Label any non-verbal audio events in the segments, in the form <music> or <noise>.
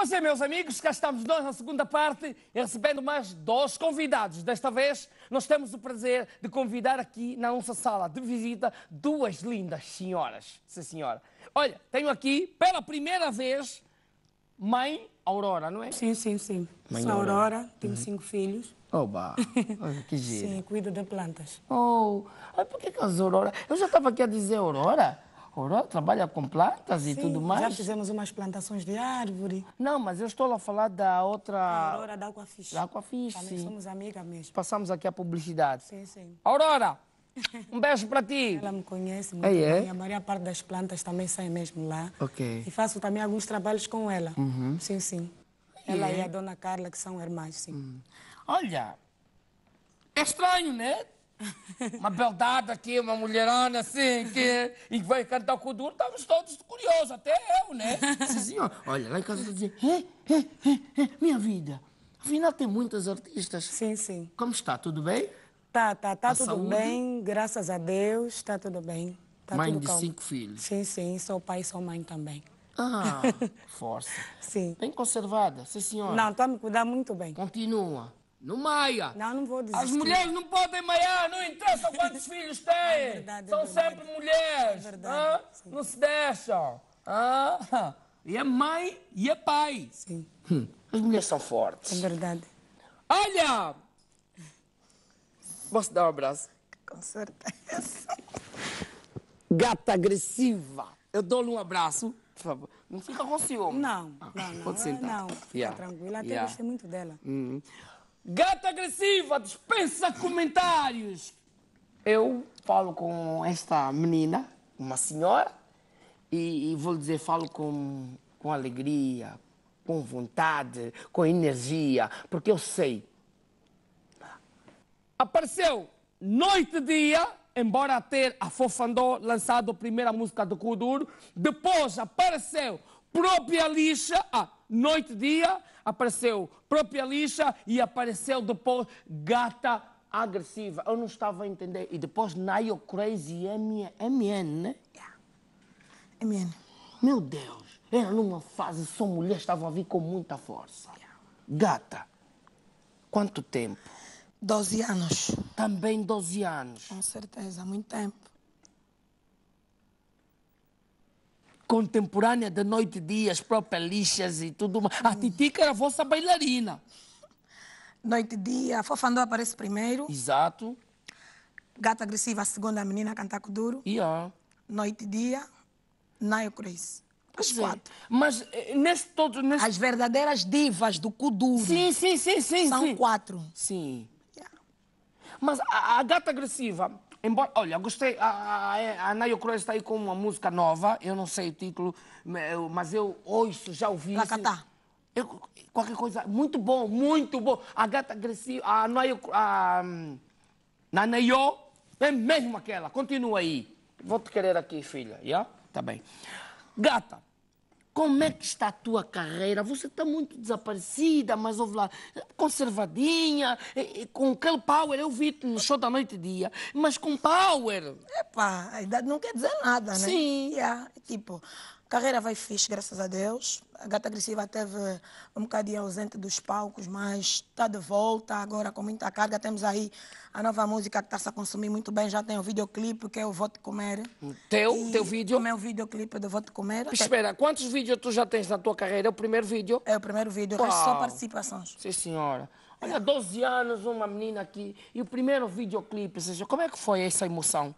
Pois é, meus amigos, cá estamos nós na segunda parte, recebendo mais dois convidados. Desta vez, nós temos o prazer de convidar aqui na nossa sala de visita duas lindas senhoras. Sim, senhora. Olha, tenho aqui, pela primeira vez, mãe Aurora, não é? Sim, sim, sim. Mãe Sou Aurora, Aurora tenho uhum. cinco filhos. Oba! Que <laughs> giro. Sim, cuido de plantas. Oh, por que, que as Aurora? Eu já estava aqui a dizer Aurora. Aurora trabalha com plantas Sim, e tudo mais. Já fizemos umas plantações de árvore. Não, mas eu estou a falar da outra. A Aurora da Aquafish. Da Aquafish. Também sim. somos amigas mesmo. Passamos aqui a publicidade. Sim, sim. Aurora! Um beijo para ti. Ela me conhece muito Ei, bem. É? A maioria parte das plantas também sai mesmo lá. Ok. E faço também alguns trabalhos com ela. Uhum. Sim, sim. Ela é. e a dona Carla, que são irmãs, sim. Hum. Olha, é estranho, né? Uma beldade aqui, uma mulherana assim, que, e que vai cantar o cu estávamos todos curiosos, até eu, né? senhor olha, lá em casa eu dizia, eh, eh, eh, minha vida, afinal tem muitas artistas. Sim, sim. Como está, tudo bem? Tá, tá, tá tudo saúde? bem, graças a Deus, está tudo bem. Tá mãe tudo de calmo. cinco filhos? Sim, sim, sou pai e sou mãe também. Ah, <laughs> força. Sim. Bem conservada, sim senhora. Não, está me cuidar muito bem. Continua. Não maia. Não, não vou desistir. As mulheres não podem maiar, não interessa quantos <laughs> filhos têm. É verdade, é São é sempre mulheres. É verdade, não se deixam. Ah? E é mãe e é pai. Sim. Hum, as mulheres são fortes. É verdade. Olha! Posso dar um abraço? Com certeza. Gata agressiva. Eu dou-lhe um abraço, por favor. Não fica com ciúme. Não, ah, não, não. Pode sentar. Não, fica yeah. tranquila. Até yeah. gostei muito dela. Uhum. Gata agressiva, dispensa comentários. Eu falo com esta menina, uma senhora, e, e vou dizer, falo com, com alegria, com vontade, com energia, porque eu sei. Apareceu noite e dia, embora ter a Fofandó lançado a primeira música do Kuduro, depois apareceu própria lixa, ah, noite e dia, apareceu própria lixa e apareceu depois gata agressiva. Eu não estava a entender. E depois Nayo Crazy MN, né? Yeah. MN. Meu Deus, era numa fase só mulheres estavam a vir com muita força. Gata, quanto tempo? 12 anos. Também 12 anos. Com certeza, muito tempo. contemporânea de noite e dia, as próprias lixas e tudo mais. A Titica era a vossa bailarina. Noite e dia, Fofandó aparece primeiro. Exato. Gata Agressiva, a segunda menina, Cantaco Duro. Yeah. Noite e dia, Nayo Cruz. As é. quatro. Mas eh, nesse todo. Nesse... As verdadeiras divas do Kuduro. Sim, sim, sim, sim. São sim. quatro. Sim. Mas a, a gata agressiva, embora. Olha, gostei. A, a, a Nayo Cruz está aí com uma música nova, eu não sei o título, mas eu ouço, já ouvi. Placatá. Eu, qualquer coisa. Muito bom, muito bom. A gata agressiva. A Nayo. A, na Nayo é mesmo aquela. Continua aí. Vou te querer aqui, filha. Yeah? Tá bem. Gata. Como é que está a tua carreira? Você está muito desaparecida, mas ouve lá, conservadinha, com aquele power. Eu vi-te no show da noite e dia, mas com power. Epá, a idade não quer dizer nada, né? Sim. Yeah, tipo, Carreira vai fixe, graças a Deus. A Gata Agressiva teve um bocadinho ausente dos palcos, mas está de volta agora com muita carga. Temos aí a nova música que está se a consumir muito bem. Já tem o videoclipe, que é o Voto Comer. O teu? E teu vídeo? O meu videoclipe do Voto Comer. Espera, quantos vídeos tu já tens na tua carreira? É o primeiro vídeo? É o primeiro vídeo. Uau. só participações. Sim, senhora. Olha, 12 anos, uma menina aqui. E o primeiro videoclipe, ou seja, como é que foi essa emoção?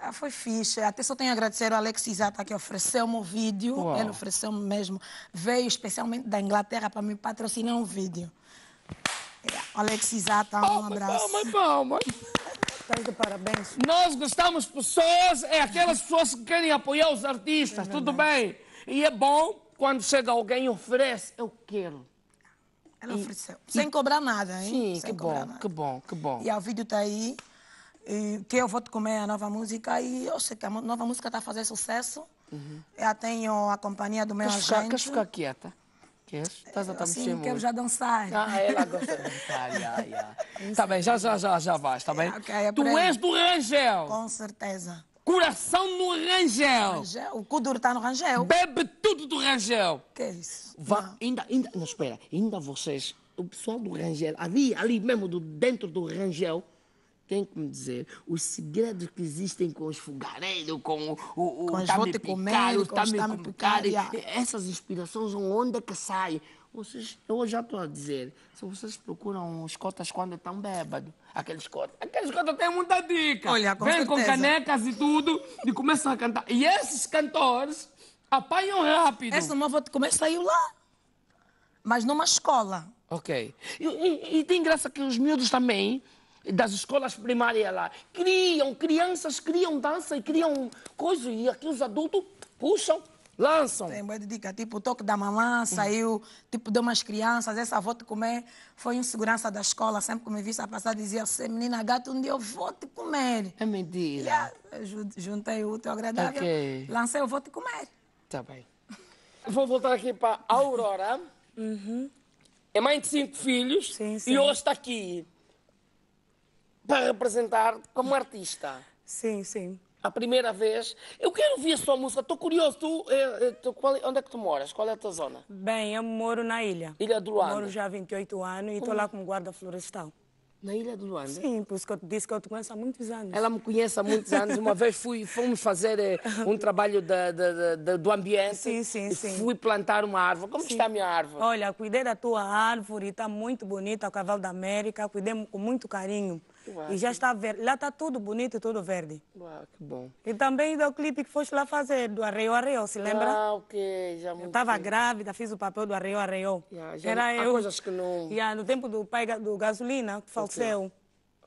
Ah, foi fixe. Até só tenho a agradecer ao Alex Isata tá que ofereceu-me o vídeo. Uau. Ele ofereceu-me mesmo. Veio especialmente da Inglaterra para me patrocinar um vídeo. É, Alex Isata, tá, um palma, abraço. Palmas, palmas. Estás de parabéns. Nós gostamos de pessoas, é aquelas pessoas que querem apoiar os artistas, é tudo bem. E é bom quando chega alguém e oferece, eu quero. Ela e, ofereceu. E, sem cobrar nada, hein? Sim, sem que bom, nada. que bom, que bom. E o vídeo está aí que eu vou te comer a nova música e eu sei que a nova música está a fazer sucesso. Uhum. Eu tenho a companhia do meu queres agente. Ficar, queres ficar quieta? Queres? Estás a estar Sim, mexendo quero eu já dançar. Ah, ela <laughs> gosta de dançar, já, já. Está bem, já, já, já, já vais, está bem? É, okay, tu és do Rangel! Com certeza. Coração no Rangel. O Kuduro está no Rangel. Bebe tudo do Rangel. Que é isso? Vá, não. ainda, ainda, não, espera, ainda vocês, o pessoal do Rangel, ali, ali mesmo do, dentro do Rangel, tem que me dizer os segredos que existem com os fogareiros, com o, o, com o tamipicari, o tamipicari. Essas inspirações, onde é que sai? Vocês, eu já estou a dizer, se vocês procuram os cotas quando estão é bêbados, aqueles cotas, aqueles cotas têm muita dica. Olha, com Vem certeza. com canecas e tudo e começam a cantar. E esses cantores apanham rápido. Essa nova comer saiu lá, mas numa escola. Ok. E, e, e tem graça que os miúdos também das escolas primárias lá. Criam, crianças criam dança e criam coisas, e aqui os adultos puxam, lançam. Tem boa dica, tipo o toque da mamã saiu, tipo deu umas crianças, essa vou te comer. Foi em segurança da escola, sempre que me visse a passar, dizia assim, menina gata, um dia eu vou te comer. É mentira. E, eu juntei o teu agradável, okay. lancei, o vou te comer. Tá bem. Vou voltar aqui para Aurora. Uhum. É mãe de cinco filhos sim, sim. e hoje está aqui para representar como artista. Sim, sim. A primeira vez. Eu quero ouvir a sua música. Estou curioso. Tu, eh, eh, tu qual, onde é que tu moras? Qual é a tua zona? Bem, eu moro na ilha. Ilha do Luanda. moro já há 28 anos e estou lá como guarda florestal. Na Ilha do Luanda? Sim, por isso que eu te disse que eu te conheço há muitos anos. Ela me conhece há muitos anos. Uma vez fui, fomos fazer eh, um trabalho da, da, da, do ambiente. Sim, sim, sim. Fui plantar uma árvore. Como sim. está a minha árvore? Olha, cuidei da tua árvore, está muito bonita, o cavalo da América. Cuidei com muito carinho. Uau, e já está verde. Lá está tudo bonito, tudo verde. Uau, que bom. E também do clipe que foste lá fazer, do Arreio Arreio, se lembra? Ah, ok, já muito. Eu estava grávida, fiz o papel do Arreio Arreio. Yeah, já, Era eu. coisas que não... Yeah, no tempo do pai do Gasolina, que faleceu. Okay.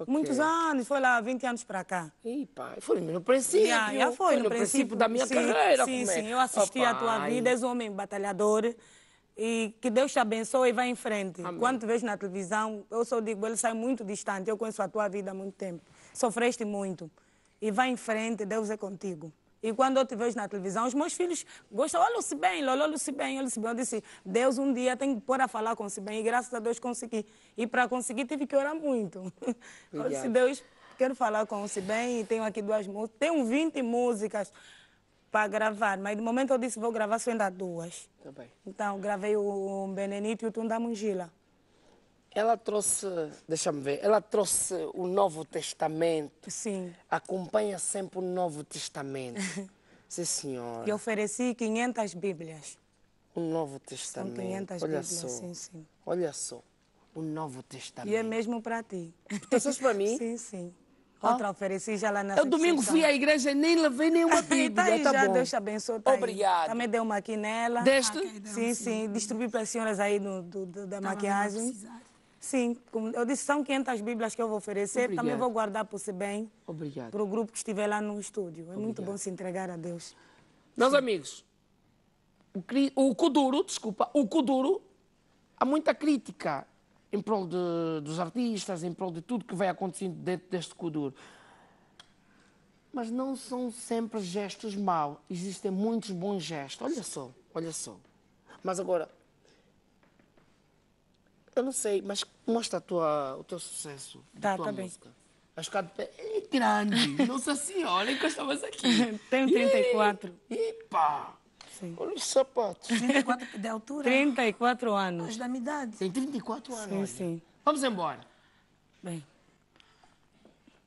Okay. Muitos anos, foi lá 20 anos para cá. Ih, pai, foi no princípio. Yeah, já foi, foi no, no princípio, princípio, da minha sim, carreira. Sim, é? sim, é? eu assisti oh, a tua vida, és um homem batalhador. E que Deus te abençoe e vá em frente. Amém. Quando te vejo na televisão, eu só digo, ele sai muito distante. Eu conheço a tua vida há muito tempo. Sofreste muito. E vá em frente, Deus é contigo. E quando eu te vejo na televisão, os meus filhos gostam, olha o Sibem, Lolo, olha o Sibem, olha o Sibem. Eu disse, Deus um dia tem que pôr a falar com o Sibem. E graças a Deus consegui. E para conseguir tive que orar muito. Obrigado. <laughs> Eu disse, Deus, quero falar com o Sibem e tenho aqui duas músicas. Tenho 20 músicas para gravar, mas no momento eu disse vou gravar só ainda duas. Tá então gravei o Benenito e o Tundamungila. Ela trouxe, deixa-me ver, ela trouxe o Novo Testamento. Sim. Acompanha sempre o Novo Testamento. <laughs> Sim, senhora. E ofereci 500 Bíblias. O Novo Testamento. São 500 Olha Bíblias, só. sim, sim. Olha só, o Novo Testamento. E é mesmo para ti. Trouxe para mim? <laughs> Sim, sim. Outra ofereci oferecida lá na Eu domingo fui à igreja e nem levei nenhuma <laughs> tá Bíblia. tá aí, tá já, bom. Deus te abençoe. Tá Obrigada. Também deu uma aqui nela. Deste? Ah, sim, sim, sim. para as senhoras aí do, do, do da Tava maquiagem. Sim, eu disse, são 500 bíblias que eu vou oferecer, Obrigado. também vou guardar para si bem. Obrigado. para o grupo que estiver lá no estúdio. É Obrigado. muito bom se entregar a Deus. Meus amigos, o Kuduro, desculpa, o Kuduro, há muita crítica em prol de, dos artistas, em prol de tudo que vai acontecendo dentro deste CODUR. Mas não são sempre gestos maus. Existem muitos bons gestos. Olha só, olha só. Mas agora, eu não sei, mas mostra tua, o teu sucesso tá, tua tá música. Bem. Acho que é grande. Nossa senhora, encostamos aqui. <laughs> Tenho 34. Epa! Sim. Olha os sapatos. 34 de altura? 34 anos. Mas da minha idade. Tem 34 anos. Sim, olha. sim. Vamos embora. Bem.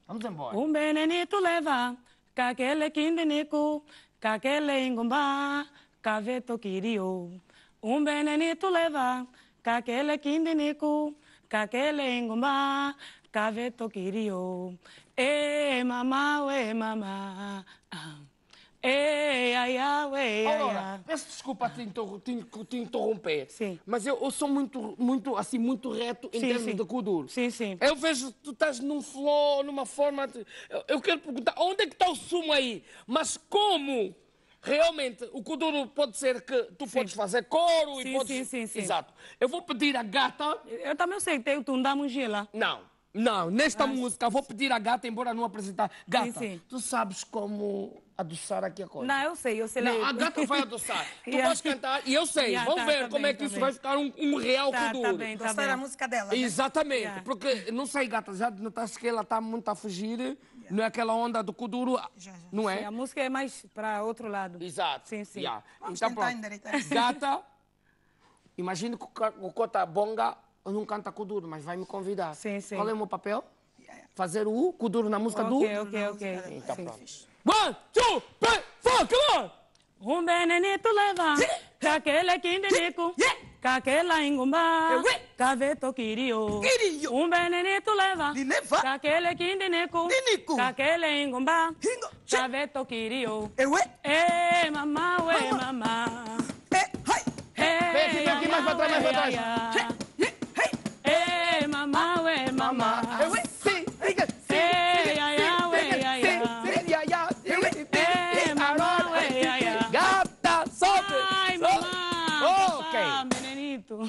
Vamos embora. Um benenito leva, caquele quindenico, caquele ingumba, caveto quirio. Um benenito leva, caquele quindenico, caquele ingumba, caveto quirio. Ei, mamá, ei, mamá. Ah. Ei, ai, ai, Aurora, peço desculpa a te, interrom te, te interromper. Sim. Mas eu, eu, sou muito, muito, assim, muito reto em sim, termos de coduro. Sim, sim. Eu vejo que tu estás num flow, numa forma... De... Eu, eu, quero perguntar, onde é que está o sumo aí? Mas como... Realmente, o Kuduro pode ser que tu sim. podes fazer couro e podes... Sim, sim, sim. Exato. Eu vou pedir a gata... Eu também sei que tem o tundamungila. Não. Não, nesta música, vou pedir a gata, embora não apresentar. Gata, sim, sim. tu sabes como adoçar aqui a coisa. Não, eu sei, eu sei. Não, a gata vai adoçar. <laughs> tu yeah. vais cantar e eu sei. Yeah, Vamos tá, ver tá como bem, é que tá isso bem. vai ficar um, um real tá, com tá duro. Bem, tá a música dela. Né? Exatamente. Porque, não sei, gata, já notaste que ela está muito a fugir, não é aquela onda do Kuduro, já, já. não é? Sim, a música é mais para outro lado. Exato. Sim, sim. Yeah. Vamos então, tentar pronto. Gata, imagina que o Cota Bonga eu não canto o duro, mas vai me convidar. Sim, sim. Qual é o meu papel? Fazer o duro na música okay, do... Ok, ok, ok. Então sim. pronto. One, two, three, four, come on! Um benenito leva, daquele é quindenico, daquela ingumba, é caveto é quirio. Quirio! Um benenito leva, daquele quindenico, daquela ingumba, caveto quirio. Ei, mamá, ué, mamá. Vem aqui, vem aqui, mais pra trás, mais pra trás amar. Eu sim, diga sim.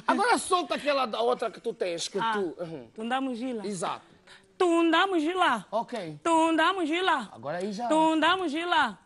Agora solta aquela da outra que tu tens, que ah, tu... Uhum. Tunda Exato. Tunda mugila. Ok. Tunda mugila. Agora aí já... Tunda mugila.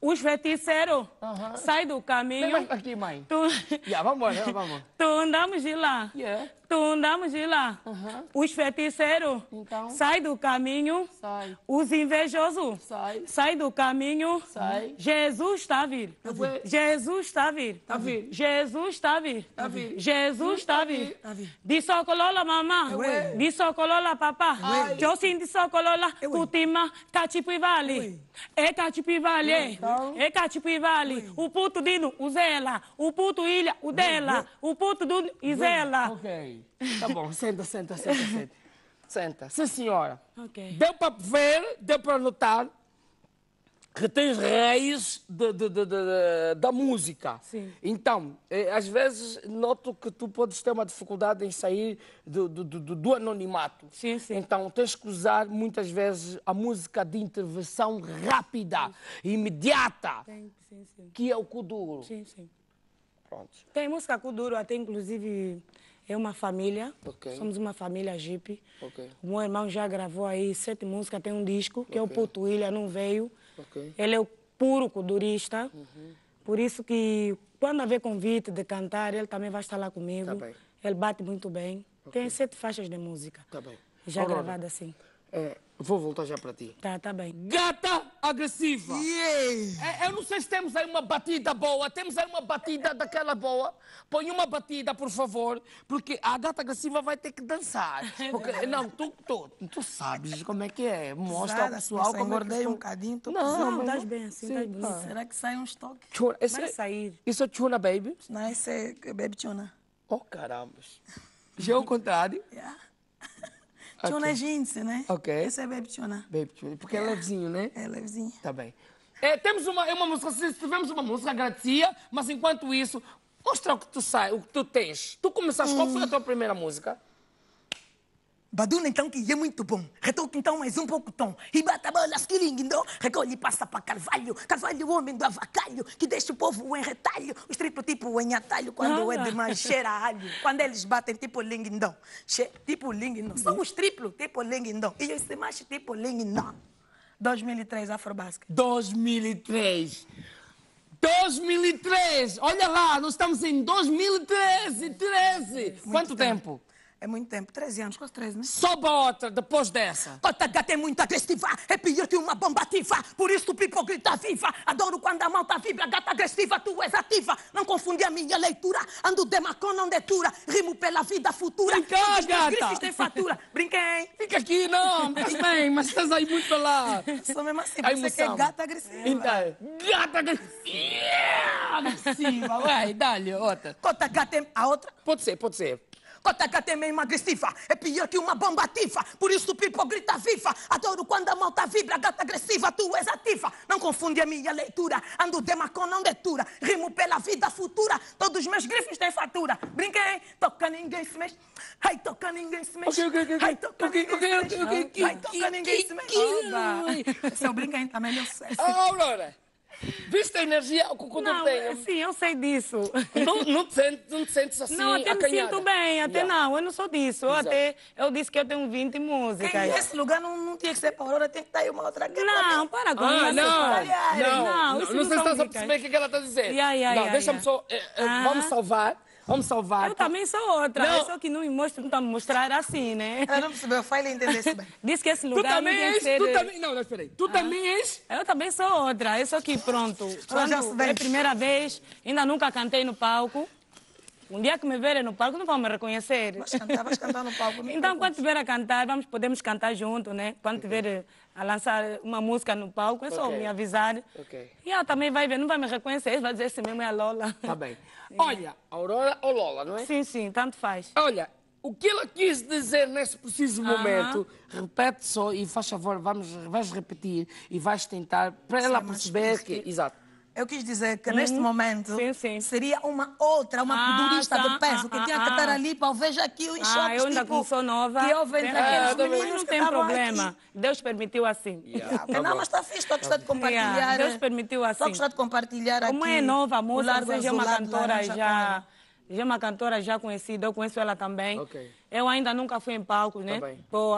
Os feiticeiros, uhum. sai do caminho. Vem aqui, mãe. Tu... Yeah, vamos embora, vamos. Tunda mugila. Yeah andamos de lá. Uhum. Os feiticeiros então, sai do caminho. Sai. Os invejosos sai. sai do caminho. Sai. Jesus está tá vir. Tá vir. Jesus está vir. Tá vir. Jesus está vir. Tá vir. Jesus está vir. Tá vir. Bisocolola mamá. Bisocolola papá. Josim disocolola cutima catipivale. É catipivale. Tá então. É catipivale. Tá o puto dino, o zela. O puto ilha, o dela. O puto do Izela. Ok. Tá bom, senta, senta, senta, senta. Senta. Sim, senhora. Okay. Deu para ver, deu para notar que tens raiz de, de, de, da música. Sim. Então, é, às vezes noto que tu podes ter uma dificuldade em sair do, do, do, do anonimato. Sim, sim. Então, tens que usar muitas vezes a música de intervenção rápida, imediata, Tem, sim, sim. que é o Kuduro. Sim, sim. Pronto. Tem música Kuduro, até inclusive é uma família, okay. somos uma família Jeep. Okay. O meu irmão já gravou aí sete músicas, tem um disco, que okay. é o Puto Ilha, não veio. Ele é o puro codurista. Uhum. Por isso que quando haver convite de cantar, ele também vai estar lá comigo. Tá ele bate muito bem. Tem sete faixas de música. Tá já Aurora, gravada assim. É, Vou voltar já para ti. Tá, tá bem. Gata agressiva. Yeah. É, eu não sei se temos aí uma batida boa. Temos aí uma batida daquela boa. Põe uma batida, por favor, porque a gata agressiva vai ter que dançar. Porque, é. não, tu, tu, tu sabes como é que é. Mostra ao pessoal como é que um bocadinho. Tô não, não, estás bem assim, estás bonita. Será que sai um estoque? Chuna, esse vai é, sair. Isso é chuna, baby? Não, esse é baby chuna. Oh, caramba. Já é o contrário? <laughs> Yeah. Okay. Tuna é gente, né? Ok. Essa é Baby Tuna. Né? Baby Tuna. Né? Porque é, é levezinho, né? É levezinho. Tá bem. É, temos uma, é uma música, se tivemos uma música, agradecia, mas enquanto isso, mostra o que tu sai, o que tu tens. Tu começaste, hum. qual foi a tua primeira música? Baduna então que é muito bom. Retoque então mais um pouco tom. E bata que lindo. recolhe e passa para Carvalho. Carvalho, o homem do avacalho, que deixa o povo em retalho. Os triplo tipo em atalho, quando ah. é demais cheira alho. Quando eles batem tipo lindão. Che, tipo lindão. São os triplo tipo lindão. E esse macho tipo lindão. 2003 Afrobasket. 2003. 2003! Olha lá, nós estamos em 2013, 13! Quanto tempo? tempo? É muito tempo, 13 anos, quase 13, né? Só outra depois dessa. Cota tá gata é muito agressiva, é pior que uma bomba ativa. Por isso tu grita viva. Adoro quando a malta vibra, gata agressiva, tu és ativa. Não confunde a minha leitura. Ando de macon, não detura. Rimo pela vida futura. Brinca, gata. Grifes fatura. Brinquei. Fica aqui, não. Mas bem, mas estás aí muito lá. Sou mesmo assim, por isso que é, então, é gata agressiva. Então, gata agressiva. Agressiva, vai, dá-lhe outra. Cota gata é a outra? Pode ser, pode ser kotakateme emagressiva é pior que uma bomba ativa. Por isso o pipo grita viva. Adoro quando a malta vibra, gata agressiva, tu és ativa. Não confunde a minha leitura, ando de macon, não detura. Rimo pela vida futura, todos os meus grifos têm fatura. Brinquei, toca ninguém se mexe. Ai, toca ninguém se mexe. Okay, okay, Ai, toca ninguém se mexe. Ai, toca ninguém se mexe. Se eu brinquei também, eu sei. Oh, Aurora. Viste a energia que o Kudur tem? É, sim, eu sei disso. Não, não, te, sentes, não te sentes assim? Não, até acanhada. me sinto bem, até yeah. não. Eu não sou disso. Eu, até, eu disse que eu tenho 20 músicas. Quem, esse lugar não, não tinha que ser para Aurora, tem que estar aí uma outra cara. Não, né? para com ah, isso. Não, não, não, não, não, não sei se estás a perceber o é que ela está a dizer. Yeah, yeah, não, deixa-me só. Eh, ah. Vamos salvar Vamos salvar. Eu também sou outra. Não. Eu só que não me não tá me mostrar assim, né? Eu não percebi, eu falei entender isso bem. <laughs> Diz que esse lugar. Tu também és? Ser... Tu também. Não, não, espera aí. Tu ah. também és? Eu também sou outra. Eu só que pronto. Quando é a primeira vez, ainda nunca cantei no palco. Um dia que me verem no palco, não vão me reconhecer. Mas cantar, vais cantar no palco. Não então, quando estiver a cantar, vamos, podemos cantar junto, né? Quando estiver a lançar uma música no palco, é só okay. me avisar. E ela também vai ver, não vai me reconhecer, vai dizer se mesmo é a Lola. Tá bem. <laughs> É. Olha, Aurora ou Lola, não é? Sim, sim, tanto faz. Olha, o que ela quis dizer nesse preciso momento, repete só e faz favor, vamos, vais repetir e vais tentar para ela perceber que. Exato. Eu quis dizer que uhum. neste momento sim, sim. seria uma outra, uma ah, tá, de tá, peso, tá, ah, que ah, tinha que estar ali para veja aqui o choques. Ah, eu ainda tipo, sou nova. Que houve entre é, aqueles meninos não tem problema. Aqui. Deus permitiu assim. <laughs> Yeah, tá não, mas está fixe, estou a gostar de compartilhar. Yeah, Deus permitiu assim. Estou a gostar de compartilhar Como é aqui. Como é nova a música, seja uma cantora já... Já é uma cantora já conhecida, eu conheço ela também. Okay. Eu ainda nunca fui em palcos, né? Tá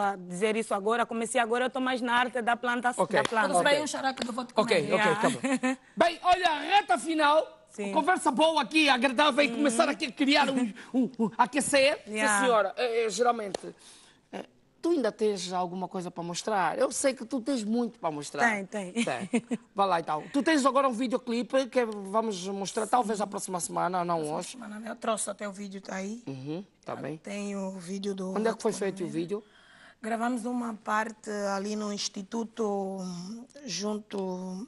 ah, dizer isso agora. Comecei agora, eu estou mais na arte da plantação. Okay. Da planta. okay. um chará que eu vou te comer. Ok, ok, yeah. tá bom. <laughs> Bem, olha, reta final. Sim. Conversa boa aqui, agradável, e começar aqui a criar um, um, um aquecer. Yeah. Sim, senhora, é, é, geralmente tu ainda tens alguma coisa para mostrar? Eu sei que tu tens muito para mostrar. Tem, tem. tem. <laughs> Vá lá então. Tu tens agora um videoclipe que vamos mostrar, Sim. talvez a próxima semana, não próxima hoje. Semana, né? eu trouxe até o vídeo, está aí. Uhum, tá bem. Tem o vídeo do. Onde é que foi feito o vídeo? Gravamos uma parte ali no Instituto, junto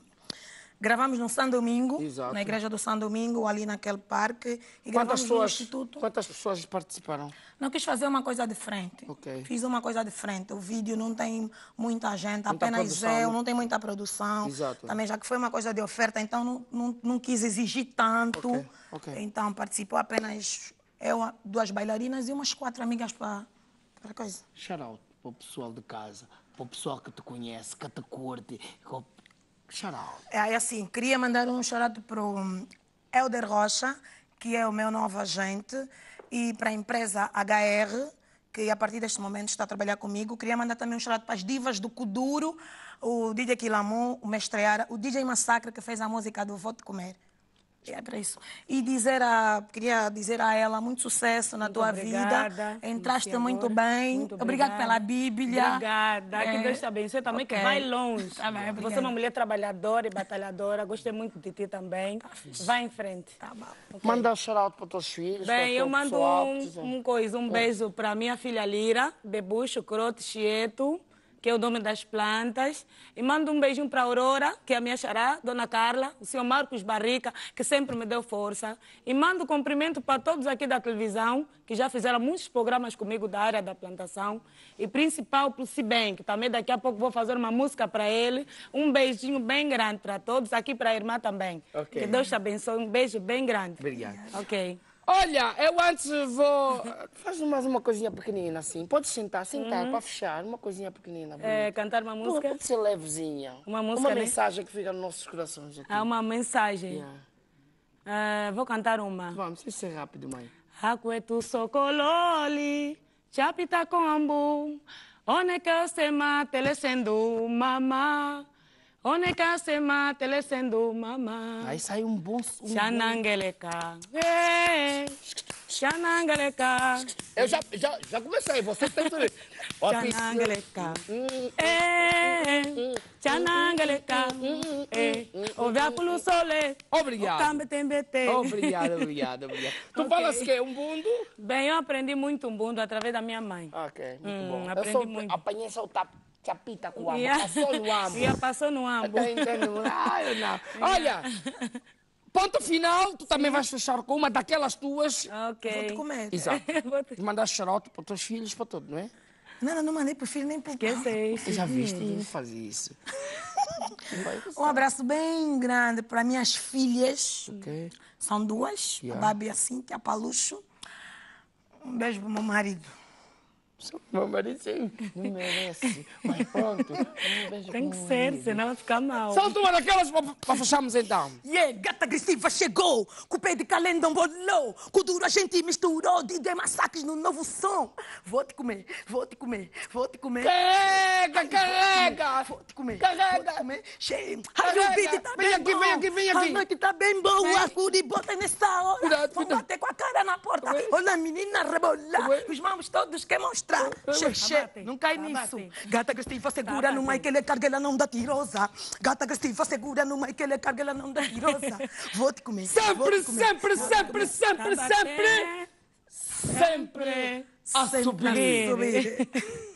Gravamos no São Domingo, Exato. na igreja do São Domingo, ali naquele parque. E quantas pessoas, Quantas pessoas participaram? Não quis fazer uma coisa diferente. Okay. Fiz uma coisa diferente. O vídeo não tem muita gente, muita apenas produção, eu, não tem muita produção. Exato. Também, já que foi uma coisa de oferta, então não, não, não quis exigir tanto. Okay. Okay. Então participou apenas eu, duas bailarinas e umas quatro amigas para coisa. Shout out para o pessoal de casa, para o pessoal que te conhece, que te curte, que shout-out. É assim, queria mandar um shout-out para o Helder Rocha, que é o meu novo agente, e para a empresa HR, que a partir deste momento está a trabalhar comigo. Queria mandar também um shout-out para as divas do Kuduro, o DJ Quilamon, o Mestreara, o DJ Massacre, que fez a música do Vou Te Comer. É para isso. E dizer a, queria dizer a ela muito sucesso na muito tua obrigada, vida. Entraste Luciador. muito bem. Muito obrigada pela Bíblia. Obrigada. É. Que Deus te abençoe também, okay. que vai longe. Tá bem, Você é uma mulher trabalhadora e batalhadora. Gostei muito de ti também. Tá vai em frente. Tá bom. Okay. Manda um shout para os teus filhos. Bem, eu mando pessoal, um, um, coisa, um é. beijo para minha filha Lira, Bebucho, Crote, Chieto que é o nome das plantas. E mando um beijinho para a Aurora, que é a minha xará, Dona Carla, o senhor Marcos Barrica, que sempre me deu força. E mando um cumprimento para todos aqui da televisão, que já fizeram muitos programas comigo da área da plantação. E principal para o Cibem, que também daqui a pouco vou fazer uma música para ele. Um beijinho bem grande para todos, aqui para a irmã também. Okay. Que Deus te abençoe. Um beijo bem grande. Obrigado. Ok. Olha, eu antes vou. Faz mais uma coisinha pequenina assim. Podes sentar, sentar uhum. para fechar, uma coisinha pequenina. É, bonita. É, cantar uma música? Pode ser levezinha. Uma música. Uma né? mensagem que fica nos nossos corações aqui. Ah, uma mensagem. Yeah. Uh, vou cantar uma. Vamos, isso é rápido, mãe. Acueto é socololi chapita kombu, oneka sema telesendo mama. Oneka sema telecendo mama. Aí sai um bom som. Um Xanangeleka. Bom... Xanangeleka. Eu eh, já, já, já comecei, você tem tudo. Xanangeleka. Xanangeleka. Eh, <laughs> eh, Ouvia pelo sole. Obrigado. Obrigado, obrigado, obrigado. Tu okay. falas que é um mundo? Bem, eu aprendi muito um mundo através da minha mãe. Ok, muito hum, mm, bom. Aprendi eu muito. apanhei só o tapa que apita com o amo. Yeah. Passou no amo. Yeah, passou no amo. Ai, não. <laughs> É. Olha, ponto final, tu também vais fechar com uma daquelas tuas. Ok. Vou te comer. Exato. <laughs> Mandar xarote para os teus filhos, para todo, não é? Não, não, mandei para os filhos nem para Esquecei. Já viste, não faz isso. <laughs> um abraço bem grande para minhas filhas. Okay. São duas, yeah. a Babi e a Cíntia, a Paluxo. Um beijo para o meu marido. Vou aparecer. Não merece. Mas pronto. Tem que ser, ele. senão fica mal. Solta uma daquelas para fecharmos então. Yeah, gata agressiva chegou. Com o pé de calendão bolou. Com duro a gente misturou. De Massacres no novo som. Vou te comer, vou te comer, vou te comer. Carrega, carrega. Vou te comer, carrega. Cheio. Ai, o beat tá vem bem aqui, bom. Vem aqui, vem aqui. A noite tá bem boa. de bota nessa hora. Cuidado, bater com a cara na porta. Olha a menina rebolar. Os mamos todos que mostrar. Bla, che, che, não cai nisso. Gata Cristiva segura no mai é que ele carga, ela não dá tirosa. Gata Cristiva segura no mai que ele carga, ela não dá tirosa. Vou te comer. Sempre, sempre, sempre, sempre, tá sempre. Sempre a subir. subir.